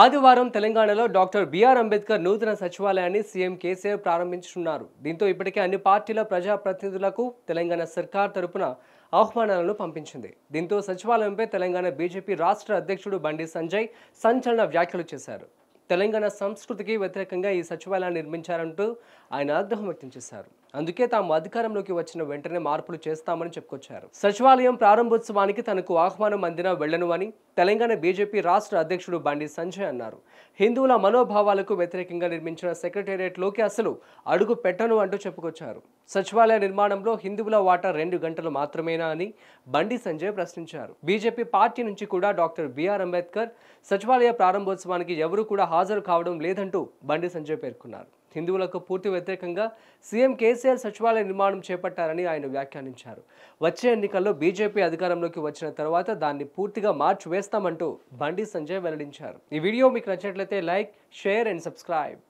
ఆదివారం తెలంగాణలో doctor BR Ambedkar నూతన సచివాలయాన్ని సీఎం కేసీఆర్ ప్రారంభించనున్నారు దీంతో ఇప్పటికే అన్ని పార్టీల ప్రజాప్రతినిధులకు తెలంగాణ సర్కార్ తరపున ఆహ్వానాలను పంపించింది దీంతో సచివాలయంపై తెలంగాణ బీజేపీ రాష్ట్ర అధ్యక్షుడు బండి సంజయ్ సంచలన వ్యాఖ్యలు చేశారు తెలంగాణ సంస్కృతికి వ్యతిరేకంగా ఈ సచివాలయాన్ని నిర్మించారంటూ ఆయన ఆగ్రహం వ్యక్తం చేశారు అందుకే తాము అధికారంలోకి వచ్చిన వెంటనే మార్పులు చేస్తామని చెప్పుకొచ్చారు సచివాలయం ప్రారంభోత్సవానికి తనకు ఆహ్వానం అందినా వెళ్లను అని తెలంగాణ బీజేపీ రాష్ట్ర అధ్యక్షుడు బండి సంజయ్ అన్నారు హిందువుల మనోభావాలకు వ్యతిరేకంగా నిర్మించిన సెక్రటేరియట్లోకి అసలు అడుగు పెట్టను అంటూ చెప్పుకొచ్చారు సచివాలయ నిర్మాణంలో హిందువుల వాటా రెండు గంటలు మాత్రమేనా అని బండి సంజయ్ ప్రశ్నించారు బీజేపీ పార్టీ నుంచి కూడా డాక్టర్ బిఆర్ అంబేద్కర్ సచివాలయ ప్రారంభోత్సవానికి ఎవరూ కూడా హాజరు కావడం లేదంటూ బండి సంజయ్ పేర్కొన్నారు హిందువులకు పూర్తి వ్యతిరేకంగా సీఎం కేసీఆర్ సచివాలయ నిర్మాణం చేపట్టారని ఆయన వ్యాఖ్యానించారు వచ్చే ఎన్నికల్లో బీజేపీ అధికారంలోకి వచ్చిన తర్వాత దాన్ని పూర్తిగా మార్చి వేస్తామంటూ బండి సంజయ్ వెల్లడించారు ఈ వీడియో మీకు నచ్చినట్లయితే లైక్ షేర్ అండ్ సబ్స్క్రైబ్